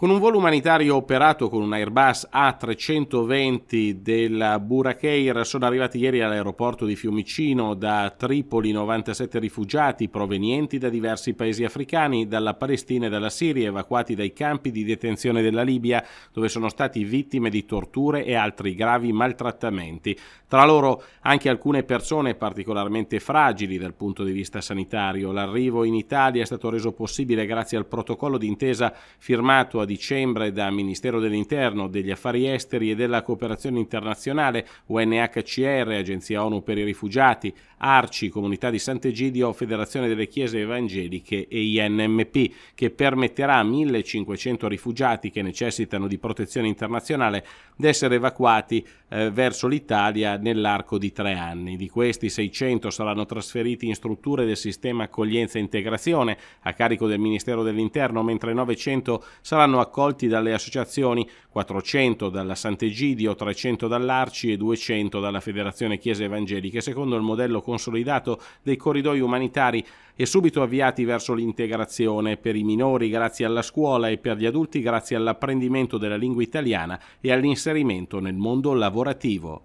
Con un volo umanitario operato con un Airbus A320 della Burakeir sono arrivati ieri all'aeroporto di Fiumicino da Tripoli 97 rifugiati provenienti da diversi paesi africani, dalla Palestina e dalla Siria, evacuati dai campi di detenzione della Libia, dove sono stati vittime di torture e altri gravi maltrattamenti. Tra loro anche alcune persone particolarmente fragili dal punto di vista sanitario. L'arrivo in Italia è stato reso possibile grazie al protocollo d'intesa firmato a dicembre da Ministero dell'Interno, degli Affari Esteri e della Cooperazione Internazionale, UNHCR, Agenzia ONU per i Rifugiati, ARCI, Comunità di Sant'Egidio, Federazione delle Chiese Evangeliche e INMP, che permetterà a 1500 rifugiati che necessitano di protezione internazionale di essere evacuati eh, verso l'Italia nell'arco di tre anni. Di questi 600 saranno trasferiti in strutture del sistema accoglienza e integrazione a carico del Ministero dell'Interno, mentre 900 saranno accolti dalle associazioni 400 dalla Sant'Egidio, 300 dall'Arci e 200 dalla Federazione Chiese Evangeliche, secondo il modello consolidato dei corridoi umanitari e subito avviati verso l'integrazione per i minori grazie alla scuola e per gli adulti grazie all'apprendimento della lingua italiana e all'inserimento nel mondo lavorativo.